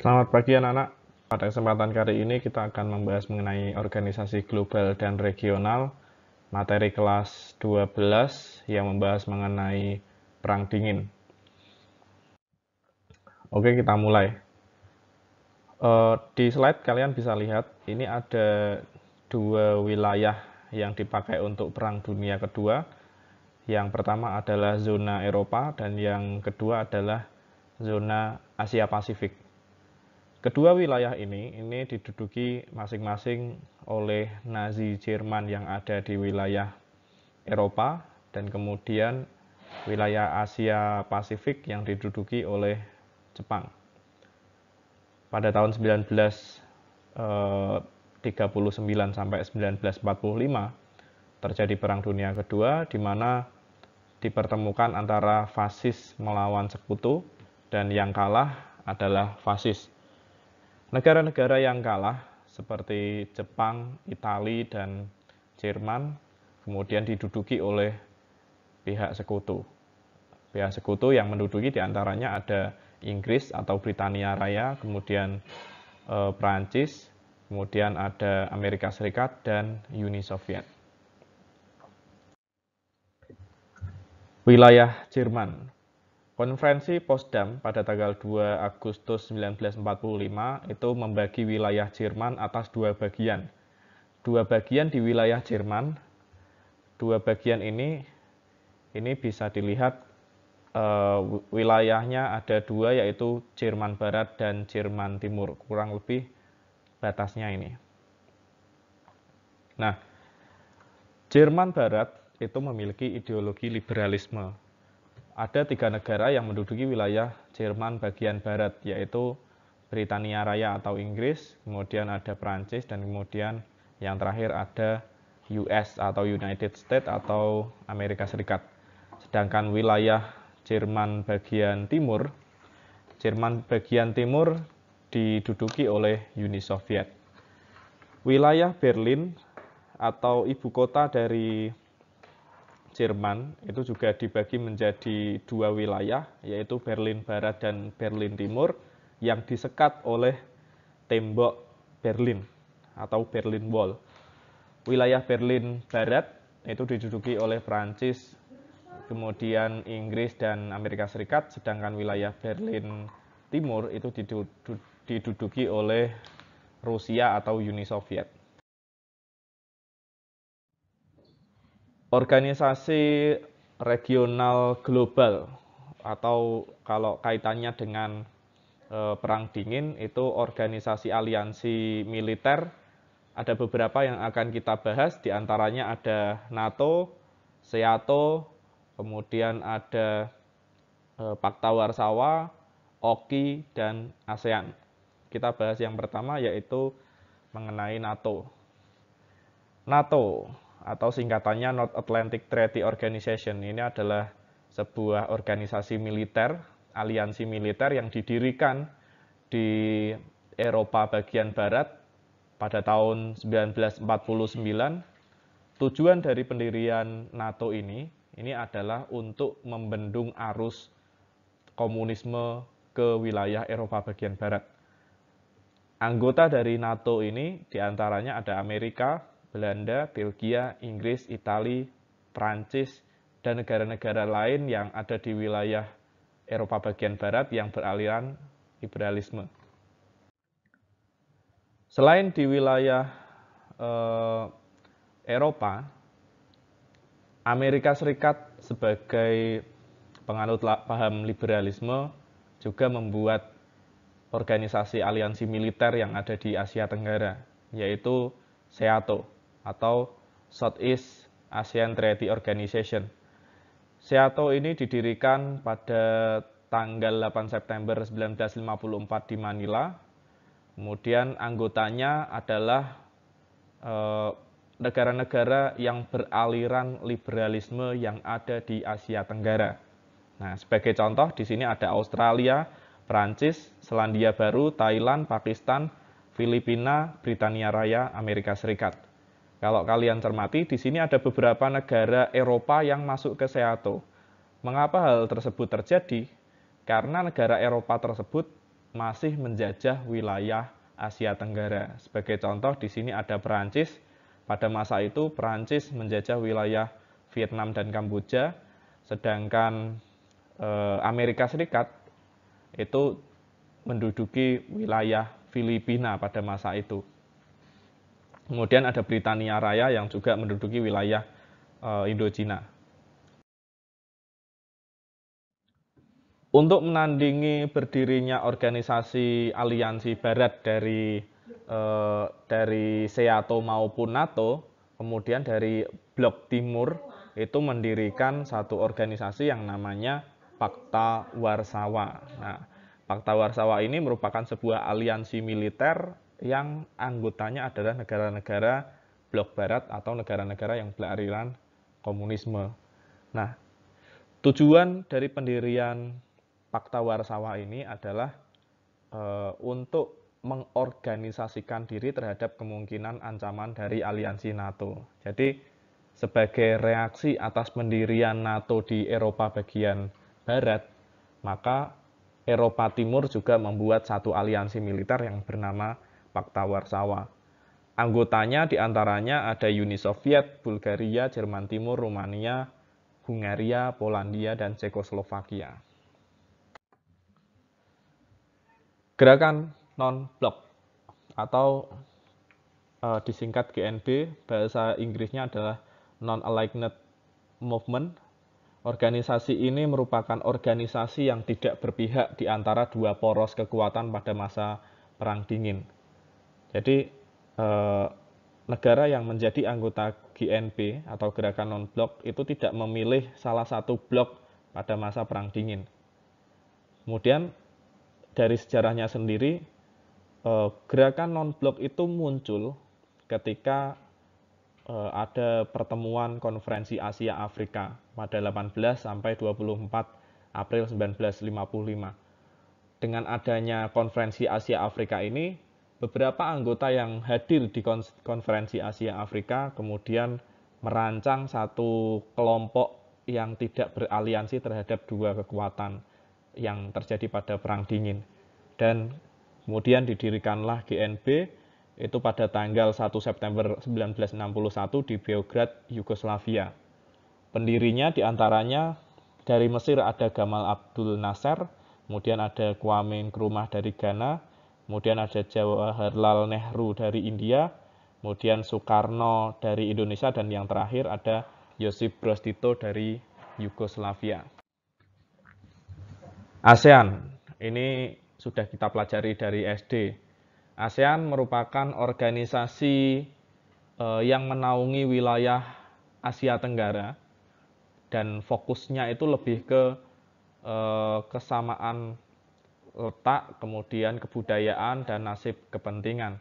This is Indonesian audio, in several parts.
Selamat pagi anak-anak. Pada kesempatan kali ini kita akan membahas mengenai organisasi global dan regional, materi kelas 12 yang membahas mengenai perang dingin. Oke, kita mulai. Eh, di slide kalian bisa lihat ini ada dua wilayah yang dipakai untuk perang dunia kedua. Yang pertama adalah zona Eropa dan yang kedua adalah zona Asia Pasifik. Kedua wilayah ini ini diduduki masing-masing oleh Nazi Jerman yang ada di wilayah Eropa dan kemudian wilayah Asia Pasifik yang diduduki oleh Jepang. Pada tahun 1939 eh, sampai 1945 terjadi Perang Dunia Kedua di mana dipertemukan antara fasis melawan sekutu dan yang kalah adalah fasis Negara-negara yang kalah seperti Jepang, Itali, dan Jerman kemudian diduduki oleh pihak sekutu. Pihak sekutu yang menduduki diantaranya ada Inggris atau Britania Raya, kemudian e, eh, Prancis, kemudian ada Amerika Serikat dan Uni Soviet. Wilayah Jerman Konferensi Potsdam pada tanggal 2 Agustus 1945 itu membagi wilayah Jerman atas dua bagian. Dua bagian di wilayah Jerman, dua bagian ini ini bisa dilihat uh, wilayahnya ada dua yaitu Jerman Barat dan Jerman Timur, kurang lebih batasnya ini. Nah, Jerman Barat itu memiliki ideologi liberalisme ada tiga negara yang menduduki wilayah Jerman bagian barat, yaitu Britania Raya atau Inggris, kemudian ada Prancis, dan kemudian yang terakhir ada US atau United States atau Amerika Serikat. Sedangkan wilayah Jerman bagian timur, Jerman bagian timur diduduki oleh Uni Soviet. Wilayah Berlin atau ibu kota dari Jerman itu juga dibagi menjadi dua wilayah yaitu Berlin Barat dan Berlin Timur yang disekat oleh tembok Berlin atau Berlin Wall. Wilayah Berlin Barat itu diduduki oleh Prancis, kemudian Inggris dan Amerika Serikat, sedangkan wilayah Berlin Timur itu diduduki oleh Rusia atau Uni Soviet. organisasi regional global atau kalau kaitannya dengan e, perang dingin itu organisasi aliansi militer ada beberapa yang akan kita bahas diantaranya ada NATO, SEATO, kemudian ada e, Pakta Warsawa, OKI dan ASEAN. Kita bahas yang pertama yaitu mengenai NATO. NATO atau singkatannya North Atlantic Treaty Organization. Ini adalah sebuah organisasi militer, aliansi militer yang didirikan di Eropa bagian barat pada tahun 1949. Tujuan dari pendirian NATO ini ini adalah untuk membendung arus komunisme ke wilayah Eropa bagian barat. Anggota dari NATO ini diantaranya ada Amerika, Belanda, Belgia, Inggris, Itali, Prancis, dan negara-negara lain yang ada di wilayah Eropa bagian barat yang beraliran liberalisme. Selain di wilayah eh, Eropa, Amerika Serikat sebagai penganut paham liberalisme juga membuat organisasi aliansi militer yang ada di Asia Tenggara, yaitu SEATO atau Southeast ASEAN Treaty Organization. SEATO ini didirikan pada tanggal 8 September 1954 di Manila. Kemudian anggotanya adalah eh, negara-negara eh, yang beraliran liberalisme yang ada di Asia Tenggara. Nah, sebagai contoh di sini ada Australia, Prancis, Selandia Baru, Thailand, Pakistan, Filipina, Britania Raya, Amerika Serikat. Kalau kalian cermati, di sini ada beberapa negara Eropa yang masuk ke SEATO. Mengapa hal tersebut terjadi? Karena negara Eropa tersebut masih menjajah wilayah Asia Tenggara. Sebagai contoh, di sini ada Perancis. Pada masa itu, Perancis menjajah wilayah Vietnam dan Kamboja, sedangkan eh, Amerika Serikat itu menduduki wilayah Filipina pada masa itu. Kemudian ada Britania Raya yang juga menduduki wilayah eh, Indochina. Untuk menandingi berdirinya organisasi aliansi barat dari eh, dari SEATO maupun NATO, kemudian dari blok timur itu mendirikan satu organisasi yang namanya Pakta Warsawa. Nah, Pakta Warsawa ini merupakan sebuah aliansi militer yang anggotanya adalah negara-negara blok barat atau negara-negara yang beraliran komunisme. Nah, tujuan dari pendirian Pakta Warsawa ini adalah e, untuk mengorganisasikan diri terhadap kemungkinan ancaman dari aliansi NATO. Jadi, sebagai reaksi atas pendirian NATO di Eropa bagian barat, maka Eropa Timur juga membuat satu aliansi militer yang bernama Pakta Warsawa. Anggotanya diantaranya ada Uni Soviet, Bulgaria, Jerman Timur, Rumania, Hungaria, Polandia, dan Cekoslovakia. Gerakan non-blok atau e, disingkat GNB, bahasa Inggrisnya adalah Non-Aligned Movement. Organisasi ini merupakan organisasi yang tidak berpihak di antara dua poros kekuatan pada masa Perang Dingin. Jadi eh, negara yang menjadi anggota GNP atau Gerakan Non Blok itu tidak memilih salah satu blok pada masa Perang Dingin. Kemudian dari sejarahnya sendiri eh, gerakan non blok itu muncul ketika eh, ada pertemuan konferensi Asia Afrika pada 18 sampai 24 April 1955. Dengan adanya konferensi Asia Afrika ini beberapa anggota yang hadir di konferensi Asia Afrika kemudian merancang satu kelompok yang tidak beraliansi terhadap dua kekuatan yang terjadi pada Perang Dingin. Dan kemudian didirikanlah GNB itu pada tanggal 1 September 1961 di Beograd, Yugoslavia. Pendirinya diantaranya dari Mesir ada Gamal Abdul Nasser, kemudian ada Kwame Nkrumah dari Ghana, kemudian ada Jawaharlal Nehru dari India, kemudian Soekarno dari Indonesia, dan yang terakhir ada Yosip Broz Tito dari Yugoslavia. ASEAN, ini sudah kita pelajari dari SD. ASEAN merupakan organisasi e, yang menaungi wilayah Asia Tenggara dan fokusnya itu lebih ke e, kesamaan letak, kemudian kebudayaan, dan nasib kepentingan.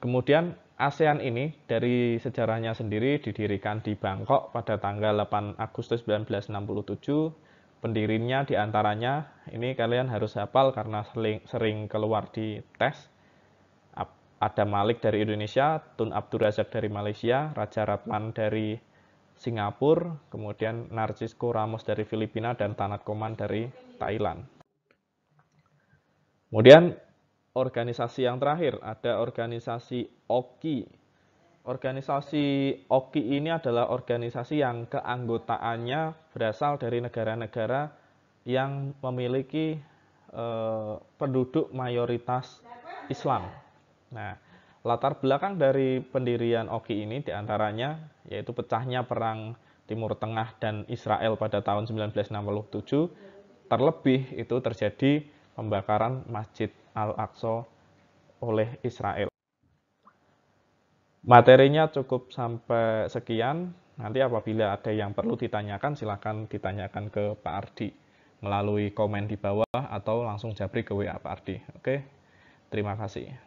Kemudian ASEAN ini dari sejarahnya sendiri didirikan di Bangkok pada tanggal 8 Agustus 1967. Pendirinya diantaranya, ini kalian harus hafal karena sering, sering keluar di tes. Ada Malik dari Indonesia, Tun Abdul Razak dari Malaysia, Raja Ratman dari Singapura, kemudian Narcisco Ramos dari Filipina, dan Tanat Koman dari Thailand. Kemudian organisasi yang terakhir ada organisasi OKI. Organisasi OKI ini adalah organisasi yang keanggotaannya berasal dari negara-negara yang memiliki eh, penduduk mayoritas Islam. Nah, latar belakang dari pendirian OKI ini diantaranya yaitu pecahnya perang Timur Tengah dan Israel pada tahun 1967 terlebih itu terjadi pembakaran Masjid Al-Aqsa oleh Israel. Materinya cukup sampai sekian. Nanti apabila ada yang perlu ditanyakan, silakan ditanyakan ke Pak Ardi melalui komen di bawah atau langsung jabri ke WA Pak Ardi. Oke, terima kasih.